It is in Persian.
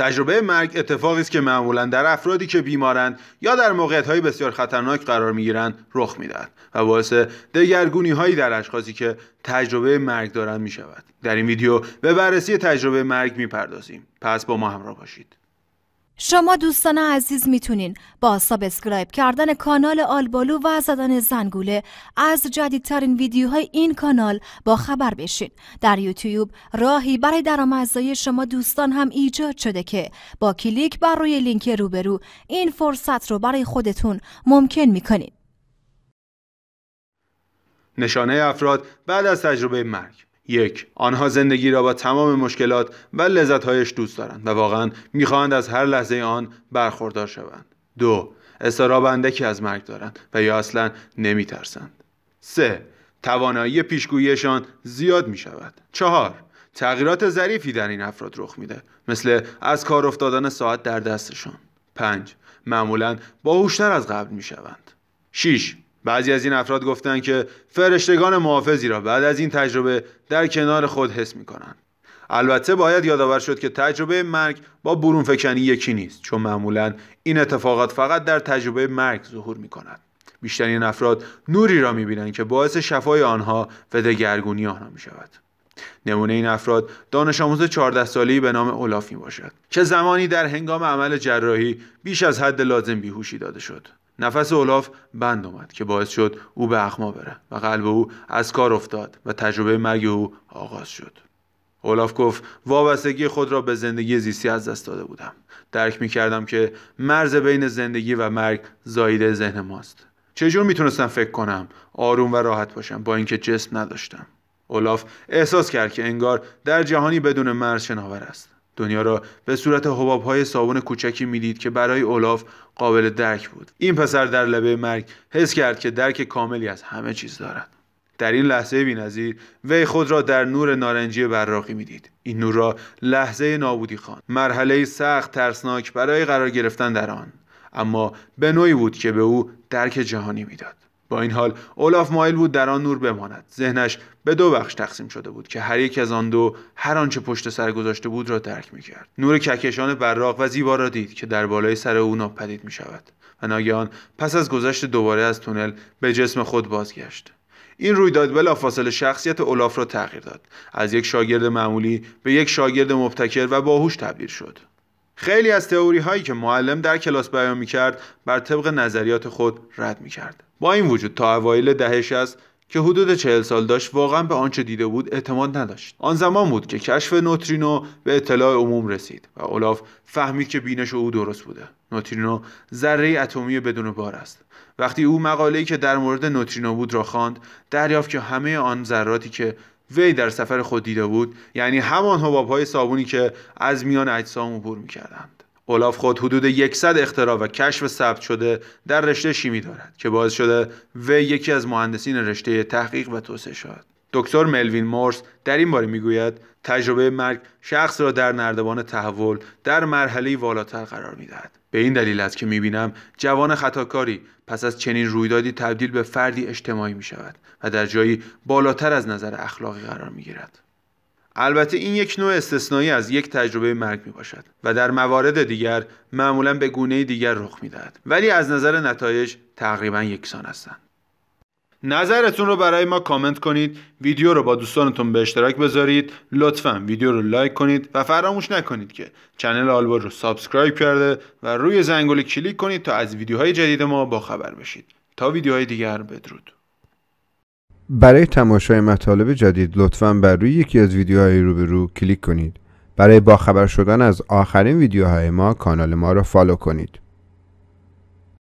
تجربه مرگ اتفاقی است که معمولا در افرادی که بیمارند یا در موقعیت‌های بسیار خطرناک قرار می‌گیرند رخ می‌دهد. و باعث دگرگونی‌هایی در اشخاصی که تجربه مرگ دارند می‌شود. در این ویدیو به بررسی تجربه مرگ می‌پردازیم. پس با ما همراه باشید. شما دوستان عزیز میتونین با سابسکرایب کردن کانال آلبالو و زدن زنگوله از جدیدترین ویدیوهای این کانال با خبر بشین. در یوتیوب راهی برای درآمدزایی شما دوستان هم ایجاد شده که با کلیک بر روی لینک روبرو این فرصت رو برای خودتون ممکن میکنین. نشانه افراد بعد از تجربه مرگ یک آنها زندگی را با تمام مشکلات و لذتهایش دوست دارند و واقعا میخواهند از هر لحظه آن برخوردار شوند دو استراب اندکی از مرگ دارند و یا اصلا نمیترسند سه توانایی پیشگوییشان زیاد می شود. چهار تغییرات ظریفی در این افراد رخ میده مثل از کار افتادن ساعت در دستشان. 5. معمولا باهوشتر از قبل میشوند. شوند. 6. بعضی از این افراد گفتند که فرشتگان محافظی را بعد از این تجربه در کنار خود حس می البته باید یادآور شد که تجربه مرگ با برون فکنی یکی نیست چون معمولا این اتفاقات فقط در تجربه مرگ ظهور می کند. بیشترین افراد نوری را می که باعث شفای آنها و دگرگونی آنها می شود. نمونه این افراد دانش آموز 14 ساله‌ای به نام اولاف می باشد که زمانی در هنگام عمل جراحی بیش از حد لازم بیهوشی داده شد نفس اولاف بند اومد که باعث شد او به اخما بره و قلب او از کار افتاد و تجربه مرگ او آغاز شد اولاف گفت وابستگی خود را به زندگی زیستی از دست داده بودم درک می کردم که مرز بین زندگی و مرگ زایده ذهن ماست چجور میتونستم فکر کنم آروم و راحت باشم با اینکه جسم نداشتم اولاف احساس کرد که انگار در جهانی بدون مرز شناور است دنیا را به صورت حباب های صابون کوچکی میدید که برای اولاف قابل درک بود این پسر در لبه مرگ حس کرد که درک کاملی از همه چیز دارد در این لحظه بینظیر وی خود را در نور نارنجی براقی میدید این نور را لحظه نابودی خواند مرحله سخت ترسناک برای قرار گرفتن در آن اما به نوعی بود که به او درک جهانی میداد با این حال اولاف مایل بود در آن نور بماند ذهنش به دو بخش تقسیم شده بود که هر یک از آن دو هر آنچه پشت سر گذاشته بود را درک میکرد نور کهکشان براق و زیبا را دید که در بالای سر او ناپدید میشود و ناگهان پس از گذشت دوباره از تونل به جسم خود بازگشت این رویداد بلافاصله شخصیت اولاف را تغییر داد از یک شاگرد معمولی به یک شاگرد مبتکر و باهوش تبدیل شد خیلی از تئوری هایی که معلم در کلاس بیان می کرد بر طبق نظریات خود رد می با این وجود تا اوایل دهش است که حدود چهل سال داشت واقعا به آنچه دیده بود اعتماد نداشت آن زمان بود که کشف نوترینو به اطلاع عموم رسید و اولاف فهمید که بینش او درست بوده نوترینو ذره اتمی بدون بار است وقتی او مقاله‌ای که در مورد نوترینو بود را خواند دریافت که همه آن ذراتی که وی در سفر خود دیده بود یعنی همان حباب های صابونی که از میان اجسام عبور میکردند اولاف خود حدود 100 اختراع و کشف ثبت شده در رشته شیمی دارد که باعث شده وی یکی از مهندسین رشته تحقیق و توسعه شد دکتر ملوین مورس در این باره میگوید تجربه مرگ شخص را در نردبان تحول در مرحله والاتر قرار میدهد به این دلیل است که میبینم جوان خطاکاری پس از چنین رویدادی تبدیل به فردی اجتماعی میشود و در جایی بالاتر از نظر اخلاقی قرار میگیرد. البته این یک نوع استثنایی از یک تجربه مرگ می باشد و در موارد دیگر معمولا به گونه دیگر رخ می دهد ولی از نظر نتایج تقریبا یکسان هستند. نظرتون رو برای ما کامنت کنید ویدیو رو با دوستانتون به اشتراک بذارید لطفا ویدیو رو لایک کنید و فراموش نکنید که چنل آلبور رو سابسکرایب کرده و روی زنگوله کلیک کنید تا از ویدیوهای جدید ما باخبر بشید تا ویدیوهای دیگر بدرود برای تماشای مطالب جدید لطفا بر روی یکی از ویدیوهای روبرو کلیک کنید برای باخبر شدن از آخرین ویدیوهای ما کانال ما را فالو کنید